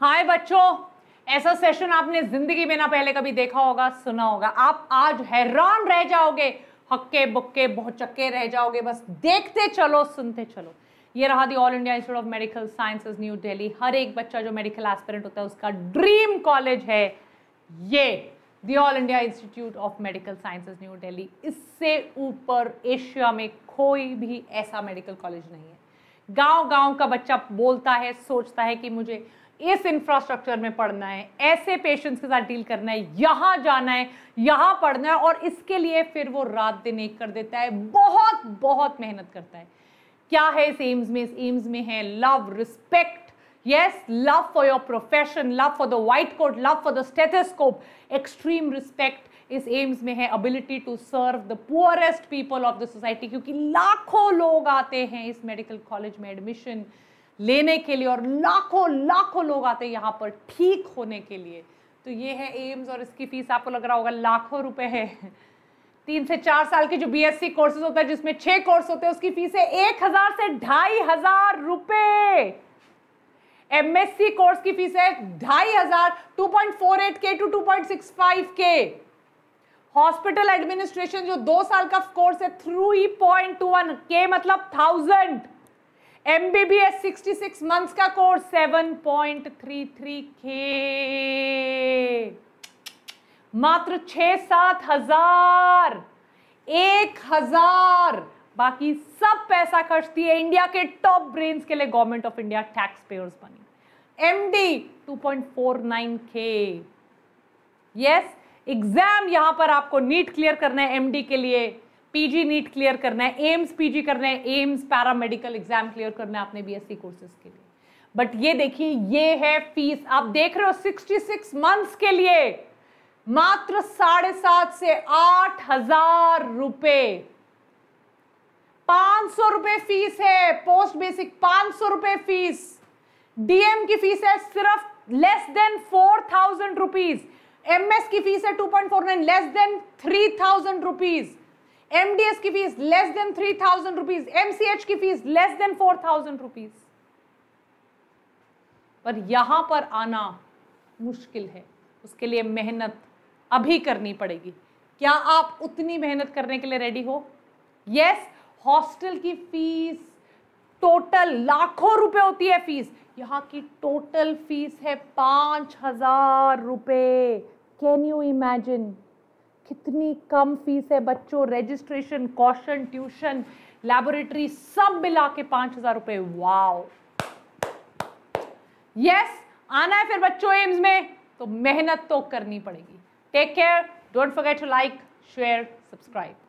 हाय बच्चों ऐसा सेशन आपने जिंदगी में ना पहले कभी देखा होगा सुना होगा आप आज हैरान रह जाओगे हक्के बुक्के बहुचक्के रह जाओगे बस देखते चलो सुनते चलो ये रहा the All India Institute of Medical Sciences New Delhi हर एक बच्चा जो मेडिकल एस्पिरेंट होता है उसका ड्रीम कॉलेज है ये the All India Institute of Medical Sciences New Delhi इससे ऊपर एशिया में कोई भी ऐसा मेडिकल कॉलेज नहीं है गांव गांव का बच्चा बोलता है सोचता है कि मुझे इस इंफ्रास्ट्रक्चर में पढ़ना है ऐसे पेशेंट्स के साथ डील करना है यहां जाना है यहां पढ़ना है और इसके लिए फिर वो रात दिन एक कर देता है बहुत बहुत मेहनत करता है क्या है इस एम्स में इस एम्स में है love respect yes love for your profession love for the white coat love for the stethoscope extreme respect इस एम्स में है ability to serve the poorest people of the society क्योंकि लाखों लोग आते हैं इस मेडिकल कॉलेज में एडमिशन लेने के लिए और लाखों लाखों लोग आते हैं यहाँ पर ठीक होने के लिए तो ये है एम्स और इसकी फीस आपको लग रहा होगा लाखों रुपए है तीन से चार साल के जो बी सी कोर्सेज होता है जिसमें छह कोर्स होते हैं उसकी फीस है एक हजार से ढाई हजार रुपए सी कोर्स की फीस है ढाई हजार two point four eight K to two point six five K hospital administration जो दो साल का कोर्स है थ्री पॉइंट वन के मतलब थाउजेंड एमबीबीएस सिक्स मंथ का course seven point three K मात्र छह सात हजार एक हजार बाकी सब पैसा खर्चती है इंडिया के टॉप ब्रेन्स के लिए government of India tax payers बनी MD nine K yes yes? Exam यहां पर आपको नीट क्लियर करना है एमडी के लिए पीजी नीट क्लियर करना है एम्स पीजी करना है एम्स पैरामेडिकल एग्जाम क्लियर करना है आपने बीएससी कोर्सेज के लिए बट ये देखिए ये है फीस आप देख रहे हो 66 मंथ्स के लिए मात्र साढ़े सात से आठ हजार रुपए पांच सौ रुपए फीस है पोस्ट बेसिक पांच सौ रुपए फीस डीएम की फीस है सिर्फ less than four thousand rupees MS की फीस है two point four nine less than three thousand rupees MDS की fees less than three thousand rupees MCh की fees less than four thousand rupees पर यहां पर आना मुश्किल है उसके लिए मेहनत अभी करनी पड़ेगी क्या आप उतनी मेहनत करने के लिए रेडी हो यस yes, हॉस्टल की फीस टोटल लाखों रुपए होती है फीस यहाँ की टोटल फीस है पाँच हज़ार रुपये कैन यू इमेजिन कितनी कम फीस है बच्चों रजिस्ट्रेशन कॉशन ट्यूशन लेबोरेटरी सब मिला के पाँच हज़ार रुपये वाओ यस आना है फिर बच्चों एम्स में तो मेहनत तो करनी पड़ेगी take care don't forget to like share subscribe